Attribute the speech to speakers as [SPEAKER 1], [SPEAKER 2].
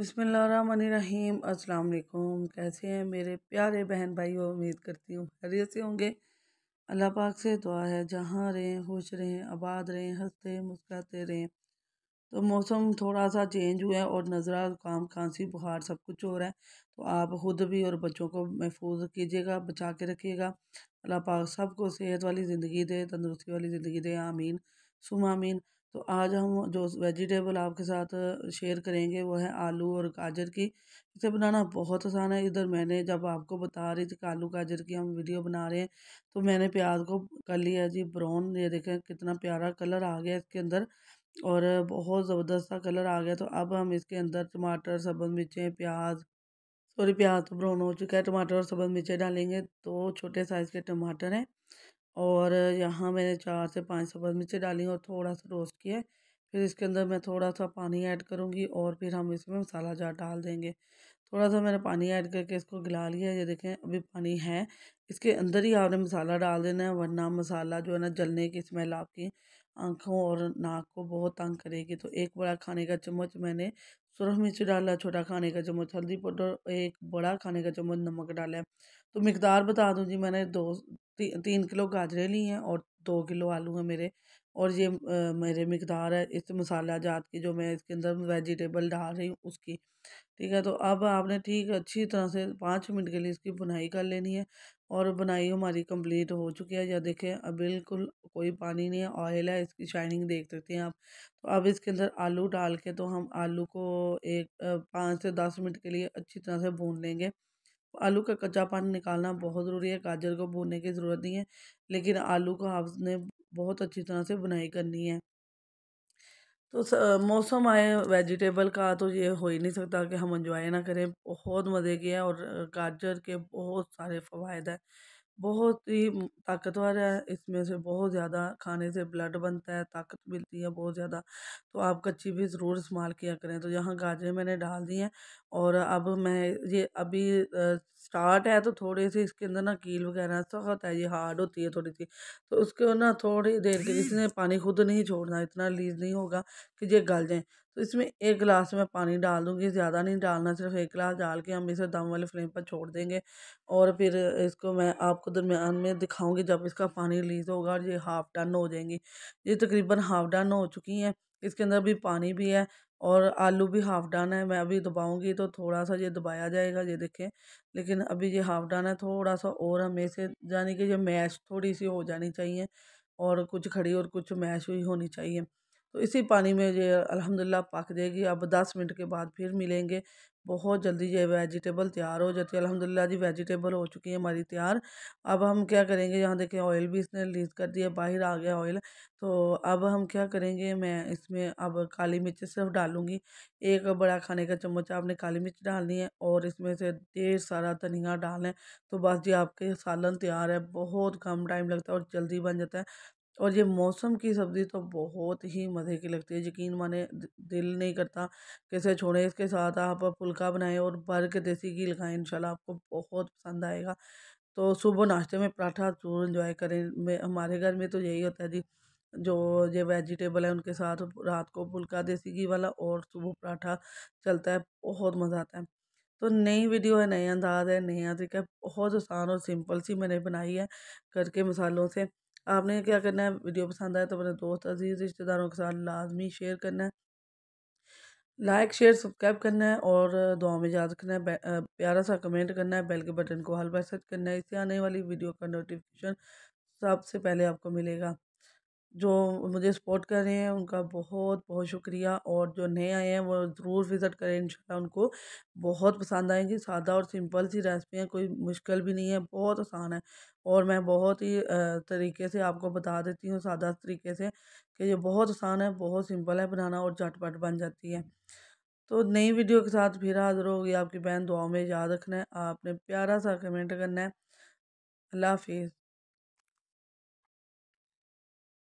[SPEAKER 1] बिसमीम अल्लाम कैसे हैं मेरे प्यारे बहन भाई और उम्मीद करती हूँ खैरियत से होंगे अल्लाह पाक से दुआ है जहाँ रहें खुश रहें आबाद रहें हंसते मुस्कुराते रहें तो मौसम थोड़ा सा चेंज हुआ है और नज़रा जुकाम खांसी बुखार सब कुछ हो रहा है तो आप ख़ुद भी और बच्चों को महफूज कीजिएगा बचा के रखिएगा अल्लाह पाक सबको सेहत वाली ज़िंदगी दे तंदरुस्ती वाली ज़िंदगी दे आमीन सुमामीन तो आज हम जो वेजिटेबल आपके साथ शेयर करेंगे वो है आलू और गाजर की इसे बनाना बहुत आसान है इधर मैंने जब आपको बता रही थी कि आलू गाजर की हम वीडियो बना रहे हैं तो मैंने प्याज को कर लिया जी ब्राउन ये देखें कितना प्यारा कलर आ गया इसके अंदर और बहुत ज़बरदस्त सा कलर आ गया तो अब हम इसके अंदर टमाटर सब्ज़ मिर्चें प्याज सॉरी प्याज तो ब्राउन हो चुका है टमाटर और सब्ज़ मिर्चें डालेंगे दो तो छोटे साइज़ के टमाटर हैं और यहाँ मैंने चार से पाँच सब्ज़ मिर्चें डाली और थोड़ा सा रोस्ट किया है फिर इसके अंदर मैं थोड़ा सा पानी ऐड करूँगी और फिर हम इसमें मसाला जार डाल देंगे थोड़ा सा मैंने पानी ऐड करके इसको गिला लिया ये देखें अभी पानी है इसके अंदर ही आपने मसाला डाल देना है वरना मसाला जो है ना जलने की स्मेल आपकी आँखों और नाक को बहुत तंग करेगी तो एक बड़ा खाने का चम्मच मैंने सुरख मिर्च डाला छोटा खाने का चम्मच हल्दी पाउडर एक बड़ा खाने का चम्मच नमक डाला है तो मकदार बता दूँ जी मैंने दो ती, तीन किलो गाजरें ली हैं और दो किलो आलू हैं मेरे और ये आ, मेरे मकदार है इस मसाला जात की जो मैं इसके अंदर वेजिटेबल डाल रही हूँ उसकी ठीक है तो अब आपने ठीक अच्छी तरह से पाँच मिनट के लिए इसकी बुनाई कर लेनी है और बुनाई हमारी कंप्लीट हो चुकी है या देखें अब बिल्कुल कोई पानी नहीं है ऑयल है इसकी शाइनिंग देख सकते हैं आप तो अब इसके अंदर आलू डाल के तो हम आलू को एक पाँच से दस मिनट के लिए अच्छी तरह से भून लेंगे आलू का कच्चा पानी निकालना बहुत ज़रूरी है गाजर को भूनने की ज़रूरत नहीं है लेकिन आलू को आपने बहुत अच्छी तरह से बुनाई करनी है तो मौसम आए वेजिटेबल का तो ये हो ही नहीं सकता कि हम इंजॉय ना करें बहुत मज़े के हैं और गाजर के बहुत सारे फ़वाद हैं बहुत ही ताकतवर है इसमें से बहुत ज़्यादा खाने से ब्लड बनता है ताकत मिलती है बहुत ज़्यादा तो आप कच्ची भी ज़रूर इस्तेमाल किया करें तो यहाँ गाजरें मैंने डाल दी हैं और अब मैं ये अभी स्टार्ट है तो थोड़े से इसके अंदर ना कील वगैरह सख्त है ये हार्ड होती है थोड़ी सी तो उसके ना थोड़ी देर के इसने पानी खुद नहीं छोड़ना इतना रिलीज नहीं होगा कि ये गल जाए तो इसमें एक गिलास में पानी डाल दूँगी ज़्यादा नहीं डालना सिर्फ एक गिलास डाल के हम इसे दम वाले फ्लेम पर छोड़ देंगे और फिर इसको मैं आपको दरमियान में दिखाऊँगी जब इसका पानी रिलीज़ होगा और ये हाफ़ डन हो जाएंगी ये तकरीबन हाफ़ डन हो चुकी हैं इसके अंदर भी पानी भी है और आलू भी हाफ़ डन है मैं अभी दबाऊंगी तो थोड़ा सा ये दबाया जाएगा ये देखें लेकिन अभी ये हाफ़ डन है थोड़ा सा और हमें इसे यानी कि ये मैश थोड़ी सी हो जानी चाहिए और कुछ खड़ी और कुछ मैश हुई होनी चाहिए तो इसी पानी में ये अल्हम्दुलिल्लाह पक जाएगी अब दस मिनट के बाद फिर मिलेंगे बहुत जल्दी ये वेजिटेबल तैयार हो जाती है अलहमदिल्ला जी वेजिटेबल हो चुकी है हमारी तैयार अब हम क्या करेंगे यहाँ देखें ऑयल भी इसने रिलीज़ कर दिया बाहर आ गया ऑयल तो अब हम क्या करेंगे मैं इसमें अब काली मिर्च सिर्फ डालूंगी एक बड़ा खाने का चम्मच आपने काली मिर्च डालनी है और इसमें से ढेर सारा धनिया डालना है तो बस जी आपके सालन तैयार है बहुत कम टाइम लगता है और जल्दी बन जाता है और ये मौसम की सब्ज़ी तो बहुत ही मज़े की लगती है यकीन माने दिल नहीं करता कैसे छोड़ें इसके साथ आप फुल्का बनाएं और भर के देसी घी लगाएं इंशाल्लाह आपको बहुत पसंद आएगा तो सुबह नाश्ते में पराठा ज़रूर इंजॉय करें मैं हमारे घर में तो यही होता है जी जो ये वेजिटेबल है उनके साथ रात को फुल्का देसी घी वाला और सुबह पराठा चलता है बहुत मज़ा आता है तो नई वीडियो है नए अंदाज है नया तरीका बहुत आसान और सिंपल सी मैंने बनाई है घर के मसालों से आपने क्या करना है वीडियो पसंद आए तो अपने दोस्त अजीज़ रिश्तेदारों के साथ लाजमी शेयर करना है लाइक शेयर सब्सक्राइब करना है और दुआ में याद रखना है प्यारा सा कमेंट करना है बेल के बटन को हल पर करना है इससे आने वाली वीडियो का नोटिफिकेशन सबसे पहले आपको मिलेगा जो मुझे सपोर्ट कर रहे हैं उनका बहुत बहुत शुक्रिया और जो नए आए हैं वो ज़रूर विज़िट करें इन उनको बहुत पसंद आएंगी सादा और सिंपल सी रेसिपी है कोई मुश्किल भी नहीं है बहुत आसान है और मैं बहुत ही तरीके से आपको बता देती हूँ सादा तरीके से कि ये बहुत आसान है बहुत सिंपल है बनाना और झटपट बन जाती है तो नई वीडियो के साथ फिर हाजिर होगी आपकी बहन दुआ में याद रखना है आपने प्यारा सा कमेंट करना है अल्लाह हाफिज़